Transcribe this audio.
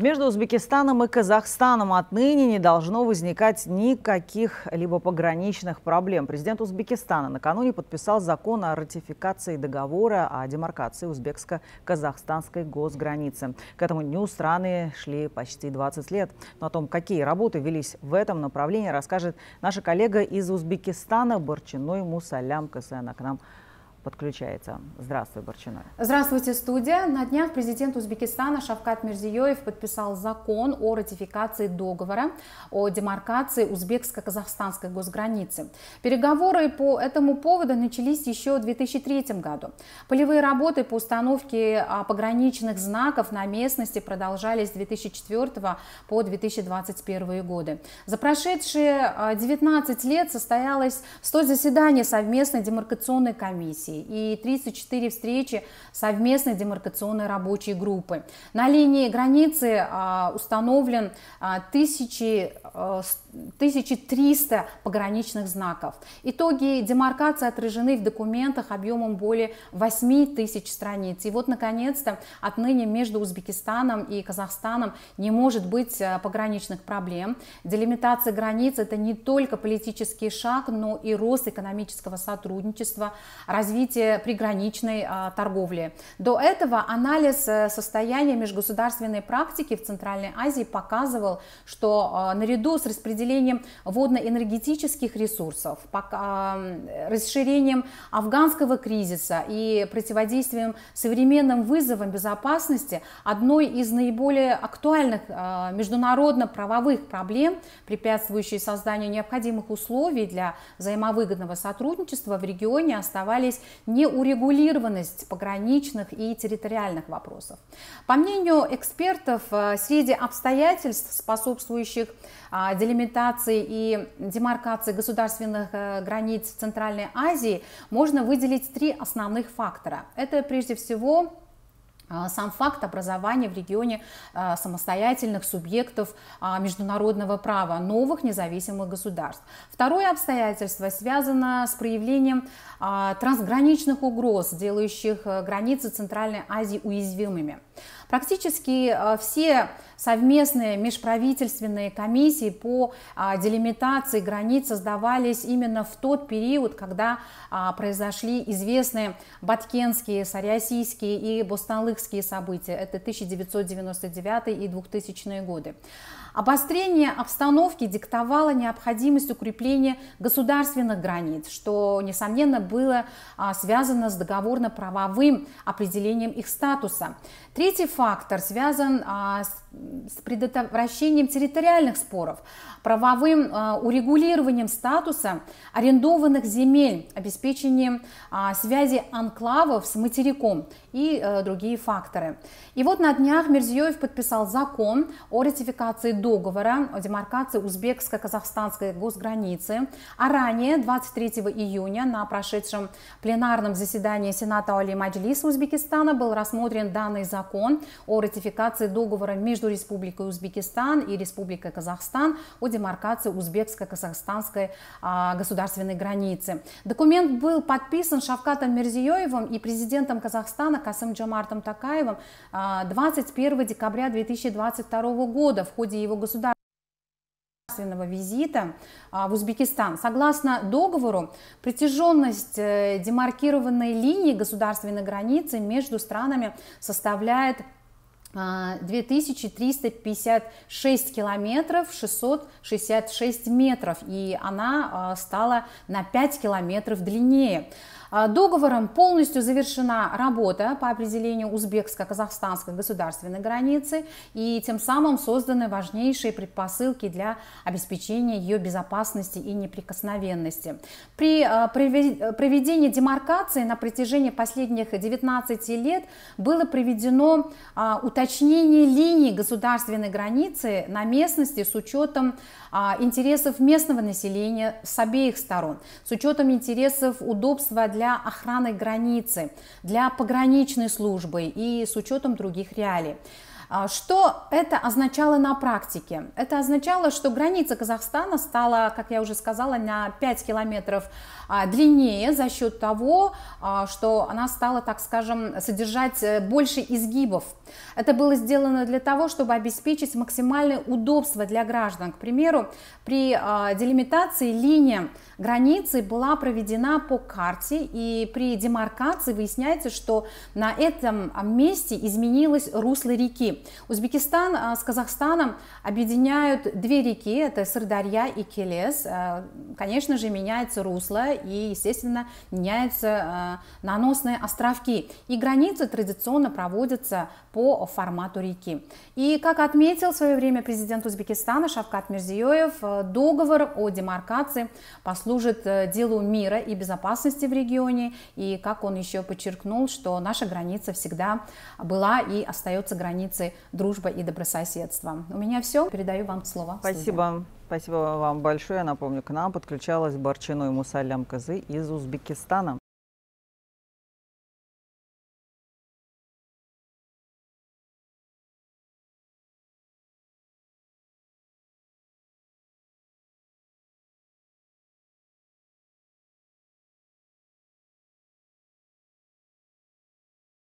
Между Узбекистаном и Казахстаном отныне не должно возникать никаких либо пограничных проблем. Президент Узбекистана накануне подписал закон о ратификации договора о демаркации узбекско-казахстанской госграницы. К этому дню страны шли почти 20 лет. Но о том, какие работы велись в этом направлении, расскажет наша коллега из Узбекистана Борчиной Мусалям Касаяна к нам подключается. Здравствуй, Борчиной. Здравствуйте, студия. На днях президент Узбекистана Шавкат Мирзиёев подписал закон о ратификации договора о демаркации узбекско-казахстанской госграницы. Переговоры по этому поводу начались еще в 2003 году. Полевые работы по установке а, пограничных знаков на местности продолжались с 2004 по 2021 годы. За прошедшие 19 а, лет состоялось 100 заседаний совместной демаркационной комиссии комиссии и 34 встречи совместной демаркационной рабочей группы. На линии границы а, установлен 1100 а, 1300 пограничных знаков. Итоги демаркации отражены в документах объемом более 8 тысяч страниц. И вот, наконец-то, отныне между Узбекистаном и Казахстаном не может быть э, пограничных проблем. Делимитация границ – это не только политический шаг, но и рост экономического сотрудничества, развитие приграничной а, торговли. До этого анализ э, состояния межгосударственной практики в Центральной Азии показывал, что э, наряду с распределением распределением водно-энергетических ресурсов, расширением афганского кризиса и противодействием современным вызовам безопасности одной из наиболее актуальных а, международно-правовых проблем, препятствующей созданию необходимых условий для взаимовыгодного сотрудничества в регионе оставались неурегулированность пограничных и территориальных вопросов. По мнению экспертов, э, среди обстоятельств, способствующих а, делимитации делимитации и демаркации государственных э, границ в Центральной Азии можно выделить три основных фактора. Это прежде всего а, сам факт образования в регионе а, самостоятельных субъектов а, международного права, новых независимых государств. Второе обстоятельство связано с проявлением трансграничных угроз, делающих э, границы Центральной Азии уязвимыми. Практически э, все совместные межправительственные комиссии по делимитации границ создавались именно в тот период, когда произошли известные баткенские, сарясийские и бостанлы калмыцкие события, это 1999 и 2000 е годы. Обострение обстановки диктовало необходимость укрепления государственных границ, что, несомненно, было а, связано с договорно-правовым определением их статуса. Третий фактор связан а, с предотвращением территориальных споров, правовым а, урегулированием статуса арендованных земель, обеспечением связи анклавов с материком и э, другие факторы. И вот на днях Мирзиёев подписал закон о ратификации договора о демаркации узбекско-казахстанской госграницы. А ранее, 23 июня, на прошедшем пленарном заседании Сената Али Маджлиса Узбекистана был рассмотрен данный закон о ратификации договора между Республикой Узбекистан и Республикой Казахстан о демаркации узбекско-казахстанской а, государственной границы. Документ был подписан Шавкатом Мирзиёевым и президентом Казахстана Касым Джамартом Такаевым Токаевым 21 а, декабря 2022 года в ходе его государственного визита а, в Узбекистан. Согласно договору, притяженность э, демаркированной линии государственной границы между странами составляет 2356 а, километров 666 метров, и она а, стала на 5 километров длиннее. А, договором полностью завершена работа по определению узбекско-казахстанской государственной границы, и тем самым созданы важнейшие предпосылки для обеспечения ее безопасности и неприкосновенности. При проведении демаркации на протяжении последних 19 лет было проведено уточнение уточнение линий государственной границы на местности с учетом а, интересов местного населения с обеих сторон, с учетом интересов удобства для охраны границы, для пограничной службы и с учетом других реалий. А, что это означало на практике? Это означало, что граница Казахстана стала, как я уже сказала, на 5 километров а, длиннее за счет того, а, что она стала, так скажем, содержать э, больше изгибов. Это было сделано для того, чтобы обеспечить максимальное удобство для граждан. К примеру, при делимитации линия границы была проведена по карте, и при демаркации выясняется, что на этом месте изменилось русло реки. Узбекистан а, с Казахстаном объединяют две реки, это Сырдарья и Келес. А, конечно же, меняется русло и, естественно, меняются а, наносные островки. И границы традиционно проводятся по формату реки. И, как отметил в свое время президент Узбекистана Шавкат Мирзиёев, договор о демаркации послужит делу мира и безопасности в регионе. И, как он еще подчеркнул, что наша граница всегда была и остается границей позиции дружба и добрососедство. У меня все. Передаю вам слово. Спасибо. Спасибо вам большое. Я напомню, к нам подключалась Барчиной Мусалям Кызы из Узбекистана.